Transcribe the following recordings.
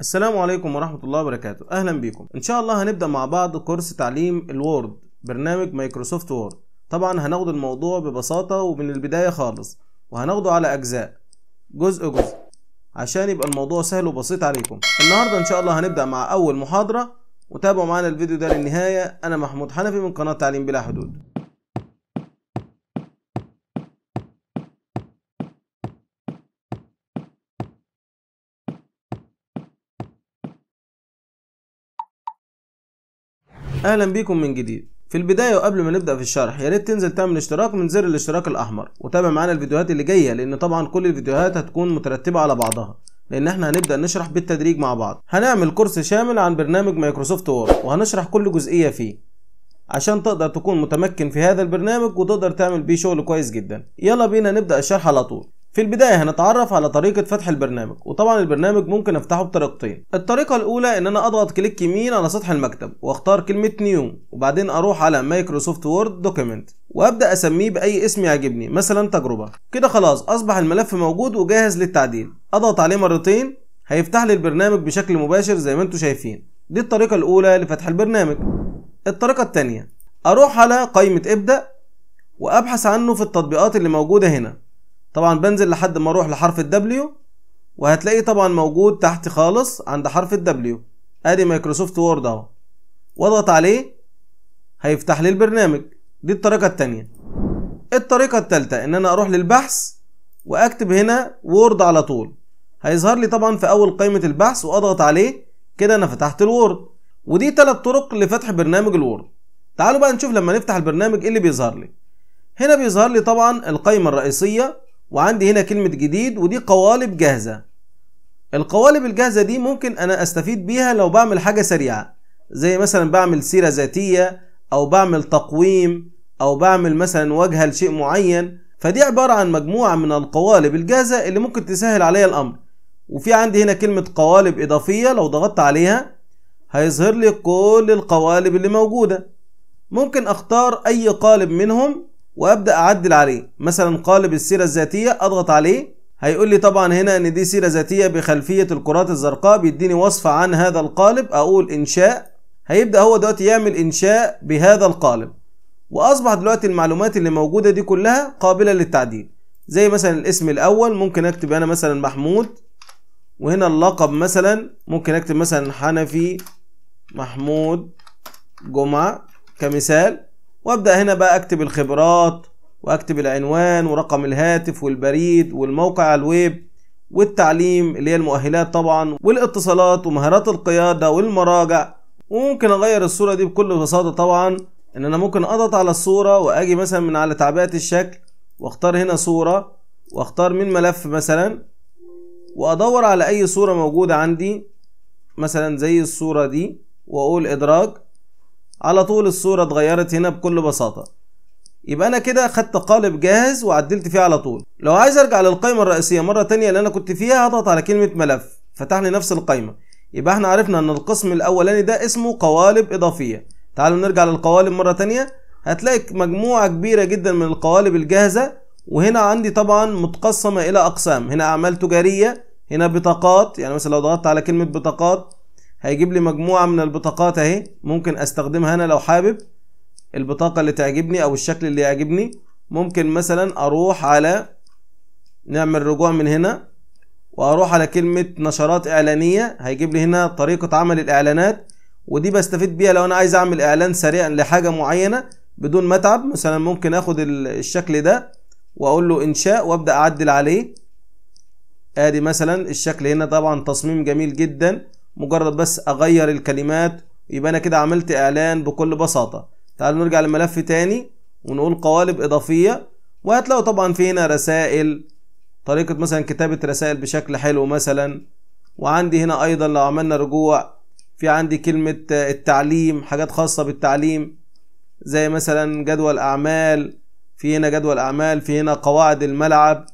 السلام عليكم ورحمة الله وبركاته أهلا بيكم إن شاء الله هنبدأ مع بعض كورس تعليم الوورد برنامج مايكروسوفت وورد طبعا هناخد الموضوع ببساطة ومن البداية خالص وهناخده على أجزاء جزء جزء عشان يبقى الموضوع سهل وبسيط عليكم النهاردة إن شاء الله هنبدأ مع أول محاضرة وتابعوا معانا الفيديو ده للنهاية أنا محمود حنفي من قناة تعليم بلا حدود اهلا بيكم من جديد في البداية وقبل ما نبدأ في الشرح يا ريت تنزل تعمل اشتراك من زر الاشتراك الأحمر وتابع معانا الفيديوهات اللي جاية لأن طبعا كل الفيديوهات هتكون مترتبة على بعضها لأن احنا هنبدأ نشرح بالتدريج مع بعض هنعمل كورس شامل عن برنامج مايكروسوفت وورد وهنشرح كل جزئية فيه عشان تقدر تكون متمكن في هذا البرنامج وتقدر تعمل بيه شغل كويس جدا يلا بينا نبدأ الشرح على طول في البداية هنتعرف على طريقة فتح البرنامج وطبعا البرنامج ممكن افتحه بطريقتين الطريقة الأولى ان انا اضغط كليك يمين على سطح المكتب واختار كلمة نيو وبعدين اروح على مايكروسوفت وورد دوكيمنت وابدا اسميه باي اسم يعجبني مثلا تجربة كده خلاص اصبح الملف موجود وجاهز للتعديل اضغط عليه مرتين هيفتح لي البرنامج بشكل مباشر زي ما انتم شايفين دي الطريقة الأولى لفتح البرنامج الطريقة التانية اروح على قائمة ابدأ وابحث عنه في التطبيقات اللي موجودة هنا طبعا بنزل لحد ما اروح لحرف الدبليو وهتلاقيه طبعا موجود تحت خالص عند حرف الدبليو ادي مايكروسوفت وورد اهو واضغط عليه هيفتح لي البرنامج دي الطريقة التانية الطريقة التالتة ان انا اروح للبحث واكتب هنا وورد على طول هيظهر لي طبعا في اول قائمة البحث واضغط عليه كده انا فتحت الوورد ودي تلات طرق لفتح برنامج الوورد تعالوا بقى نشوف لما نفتح البرنامج ايه اللي بيظهر لي هنا بيظهر لي طبعا القائمة الرئيسية وعندي هنا كلمة جديد ودي قوالب جاهزة القوالب الجاهزة دي ممكن أنا أستفيد بيها لو بعمل حاجة سريعة زي مثلا بعمل سيرة ذاتية أو بعمل تقويم أو بعمل مثلا واجهة لشيء معين فدي عبارة عن مجموعة من القوالب الجاهزة اللي ممكن تسهل عليا الأمر وفي عندي هنا كلمة قوالب إضافية لو ضغطت عليها هيظهر لي كل القوالب اللي موجودة ممكن أختار أي قالب منهم وابدا اعدل عليه مثلا قالب السيره الذاتيه اضغط عليه هيقول لي طبعا هنا ان دي سيره ذاتيه بخلفيه الكرات الزرقاء بيديني وصف عن هذا القالب اقول انشاء هيبدا هو دلوقتي يعمل انشاء بهذا القالب واصبح دلوقتي المعلومات اللي موجوده دي كلها قابله للتعديل زي مثلا الاسم الاول ممكن اكتب انا مثلا محمود وهنا اللقب مثلا ممكن اكتب مثلا حنفي محمود جمعه كمثال وابدأ هنا بقى أكتب الخبرات وأكتب العنوان ورقم الهاتف والبريد والموقع على الويب والتعليم اللي هي المؤهلات طبعا والاتصالات ومهارات القيادة والمراجع وممكن أغير الصورة دي بكل بساطة طبعا إن أنا ممكن أضغط على الصورة وأجي مثلا من على تعبئة الشكل واختار هنا صورة واختار من ملف مثلا وادور على اي صورة موجودة عندي مثلا زي الصورة دي واقول ادراج على طول الصورة اتغيرت هنا بكل بساطة يبقى انا كده خدت قالب جاهز وعدلت فيه على طول لو عايز ارجع للقائمة الرئيسية مرة تانية اللي انا كنت فيها هضغط على كلمة ملف فتح لي نفس القائمة يبقى احنا عرفنا ان القسم الاولاني ده اسمه قوالب اضافية تعالوا نرجع للقوالب مرة تانية هتلاقي مجموعة كبيرة جدا من القوالب الجاهزة وهنا عندي طبعا متقسمة الى اقسام هنا اعمال تجارية هنا بطاقات يعني مثلا لو ضغطت على كلمة بطاقات هيجيب لي مجموعة من البطاقات اهي ممكن استخدمها انا لو حابب البطاقة اللي تعجبني او الشكل اللي يعجبني ممكن مثلا اروح على نعمل رجوع من هنا واروح على كلمة نشرات اعلانية هيجيب لي هنا طريقة عمل الاعلانات ودي بستفيد بيها لو انا عايز اعمل اعلان سريع لحاجة معينة بدون ما اتعب مثلا ممكن اخد الشكل ده واقول له انشاء وابدا اعدل عليه ادي مثلا الشكل هنا طبعا تصميم جميل جدا مجرد بس اغير الكلمات يبقى انا كده عملت اعلان بكل بساطه تعالوا نرجع للملف تاني ونقول قوالب اضافيه وهتلاقوا طبعا في هنا رسائل طريقه مثلا كتابه رسائل بشكل حلو مثلا وعندي هنا ايضا لو عملنا رجوع في عندي كلمه التعليم حاجات خاصه بالتعليم زي مثلا جدول اعمال في هنا جدول اعمال في هنا قواعد الملعب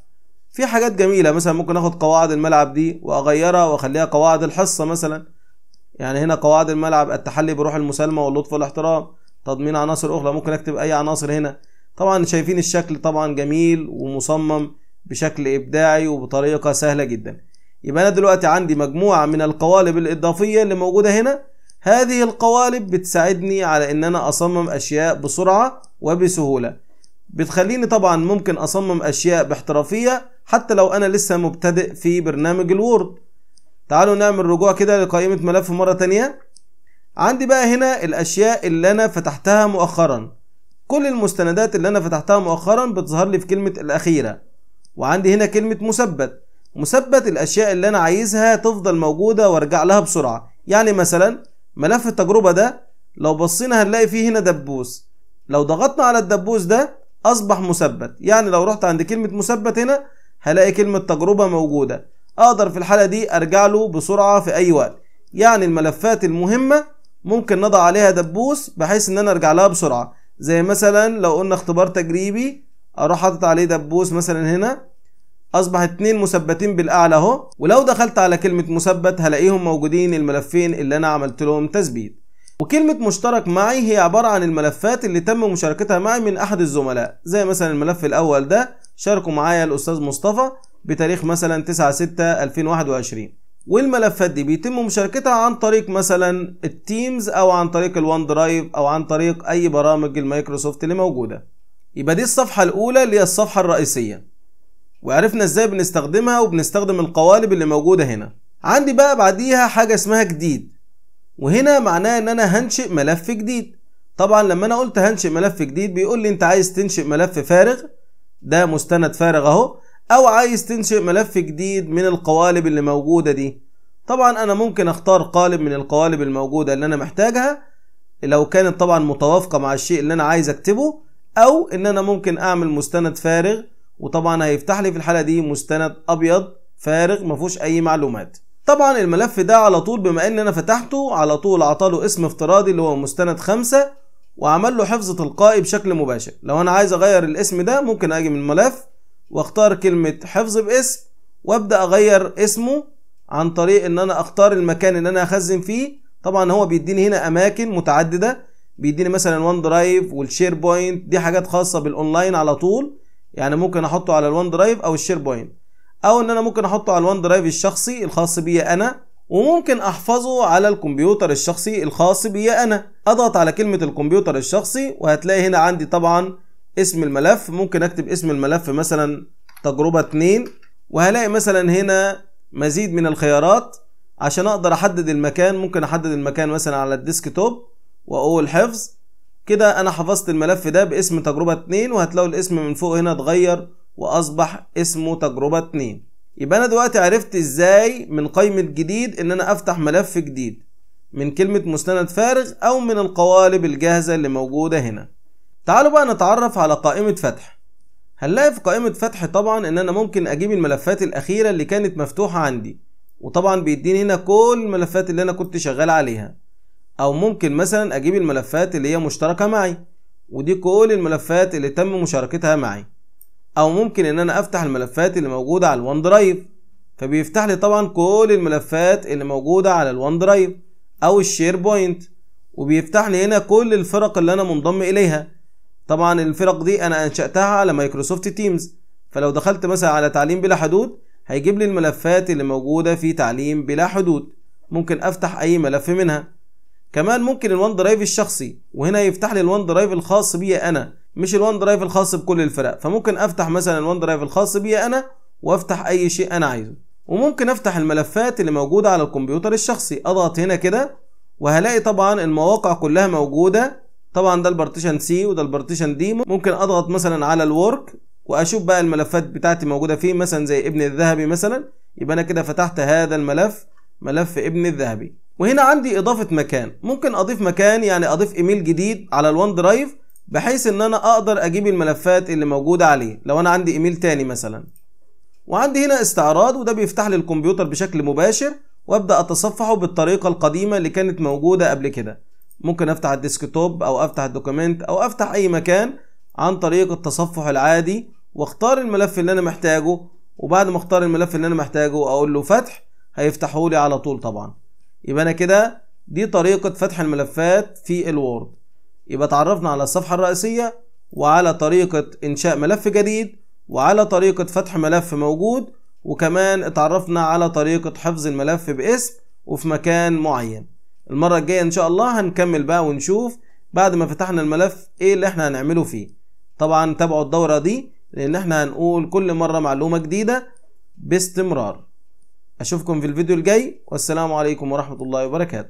في حاجات جميله مثلا ممكن اخد قواعد الملعب دي واغيرها واخليها قواعد الحصه مثلا يعني هنا قواعد الملعب التحلي بروح المسالمه واللطف والاحترام تضمين عناصر اخرى ممكن اكتب اي عناصر هنا طبعا شايفين الشكل طبعا جميل ومصمم بشكل ابداعي وبطريقه سهله جدا يبقى انا دلوقتي عندي مجموعه من القوالب الاضافيه اللي موجوده هنا هذه القوالب بتساعدني على ان انا اصمم اشياء بسرعه وبسهوله بتخليني طبعا ممكن اصمم اشياء باحترافيه حتى لو انا لسه مبتدئ في برنامج الوورد تعالوا نعمل رجوع كده لقائمة ملف مرة تانية عندي بقى هنا الاشياء اللي انا فتحتها مؤخرا كل المستندات اللي انا فتحتها مؤخرا بتظهر لي في كلمة الاخيرة وعندي هنا كلمة مثبت مثبت الاشياء اللي انا عايزها تفضل موجودة وارجع لها بسرعة يعني مثلا ملف التجربة ده لو بصينا هنلاقي فيه هنا دبوس لو ضغطنا على الدبوس ده اصبح مثبت يعني لو رحت عند كلمة مثبت هنا هلاقي كلمة تجربة موجودة أقدر في الحالة دي أرجع له بسرعة في أي وقت يعني الملفات المهمة ممكن نضع عليها دبوس بحيث إن أنا أرجع لها بسرعة زي مثلا لو قلنا اختبار تجريبي أروح حاطط عليه دبوس مثلا هنا أصبح اتنين مثبتين بالأعلى أهو ولو دخلت على كلمة مثبت هلاقيهم موجودين الملفين اللي أنا عملت لهم تثبيت وكلمة مشترك معي هي عبارة عن الملفات اللي تم مشاركتها معي من أحد الزملاء زي مثلا الملف الأول ده شاركه معايا الأستاذ مصطفى بتاريخ مثلا 9/6/2021 والملفات دي بيتم مشاركتها عن طريق مثلا التيمز أو عن طريق الوان درايف أو عن طريق أي برامج المايكروسوفت اللي موجودة يبقى دي الصفحة الأولى اللي هي الصفحة الرئيسية وعرفنا ازاي بنستخدمها وبنستخدم القوالب اللي موجودة هنا عندي بقى بعديها حاجة اسمها جديد وهنا معناه ان انا هنشئ ملف جديد طبعا لما انا قلت هنشئ ملف جديد بيقول لي انت عايز تنشئ ملف فارغ ده مستند فارغ اهو او عايز تنشئ ملف جديد من القوالب اللي موجوده دي طبعا انا ممكن اختار قالب من القوالب الموجوده اللي انا محتاجها لو كانت طبعا متوافقه مع الشيء اللي انا عايز اكتبه او ان انا ممكن اعمل مستند فارغ وطبعا هيفتح لي في الحاله دي مستند ابيض فارغ مفهوش اي معلومات طبعا الملف ده على طول بما ان انا فتحته على طول اعطاله اسم افتراضي اللي هو مستند خمسة وعمل له حفظ تلقائي بشكل مباشر لو انا عايز اغير الاسم ده ممكن اجي من الملف واختار كلمة حفظ باسم وابدأ اغير اسمه عن طريق ان انا اختار المكان اللي انا هخزن فيه طبعا هو بيديني هنا اماكن متعددة بيديني مثلا وان درايف والشير بوينت دي حاجات خاصة بالاونلاين على طول يعني ممكن احطه على الوان درايف او الشير بوينت او ان انا ممكن احطه على الوان درايف الشخصي الخاص بيا انا وممكن احفظه على الكمبيوتر الشخصي الخاص بيا انا اضغط على كلمة الكمبيوتر الشخصي وهتلاقي هنا عندي طبعا اسم الملف ممكن اكتب اسم الملف مثلا تجربة 2 وهلاقي مثلا هنا مزيد من الخيارات عشان اقدر احدد المكان ممكن احدد المكان مثلا على الديسك توب واقول حفظ كده انا حفظت الملف ده باسم تجربة 2 وهتلاقوا الاسم من فوق هنا اتغير واصبح اسمه تجربه 2 يبقى انا دلوقتي عرفت ازاي من قائمه جديد ان انا افتح ملف جديد من كلمه مستند فارغ او من القوالب الجاهزه اللي موجوده هنا تعالوا بقى نتعرف على قائمه فتح هنلاقي في قائمه فتح طبعا ان انا ممكن اجيب الملفات الاخيره اللي كانت مفتوحه عندي وطبعا بيديني هنا كل الملفات اللي انا كنت شغال عليها او ممكن مثلا اجيب الملفات اللي هي مشتركه معي ودي كل الملفات اللي تم مشاركتها معي او ممكن ان انا افتح الملفات اللي موجوده على الوان درايف فبيفتح لي طبعا كل الملفات اللي موجوده على الوان درايف او الشير بوينت وبيفتح لي هنا كل الفرق اللي انا منضم اليها طبعا الفرق دي انا انشاتها على مايكروسوفت تيمز فلو دخلت مثلا على تعليم بلا حدود هيجيب لي الملفات اللي موجوده في تعليم بلا حدود ممكن افتح اي ملف منها كمان ممكن الوان درايف الشخصي وهنا يفتح لي الوان درايف الخاص بي انا مش الوان درايف الخاص بكل الفرق فممكن افتح مثلا الوان درايف الخاص بي انا وافتح اي شيء انا عايزه وممكن افتح الملفات اللي موجوده على الكمبيوتر الشخصي اضغط هنا كده وهلاقي طبعا المواقع كلها موجوده طبعا ده البارتيشن سي وده البارتيشن دي ممكن اضغط مثلا على الورك واشوف بقى الملفات بتاعتي موجوده فيه مثلا زي ابن الذهبي مثلا يبقى انا كده فتحت هذا الملف ملف ابن الذهبي وهنا عندي اضافه مكان ممكن اضيف مكان يعني اضيف ايميل جديد على الوان درايف بحيث ان انا اقدر اجيب الملفات اللي موجودة عليه لو انا عندي ايميل تاني مثلا وعندي هنا استعراض وده بيفتح لي الكمبيوتر بشكل مباشر وابدا اتصفحه بالطريقة القديمة اللي كانت موجودة قبل كده ممكن افتح الديسكتوب او افتح الدوكيمنت او افتح اي مكان عن طريق التصفح العادي واختار الملف اللي انا محتاجه وبعد ما اختار الملف اللي انا محتاجه اقول له فتح هيفتحه لي على طول طبعا يبقى انا كده دي طريقة فتح الملفات في الوورد يبقى اتعرفنا على الصفحة الرئيسية وعلى طريقة إنشاء ملف جديد وعلى طريقة فتح ملف موجود وكمان اتعرفنا على طريقة حفظ الملف باسم وفي مكان معين المرة الجاية إن شاء الله هنكمل بقى ونشوف بعد ما فتحنا الملف إيه اللي إحنا هنعمله فيه طبعا تابعوا الدورة دي لأن إحنا هنقول كل مرة معلومة جديدة باستمرار أشوفكم في الفيديو الجاي والسلام عليكم ورحمة الله وبركاته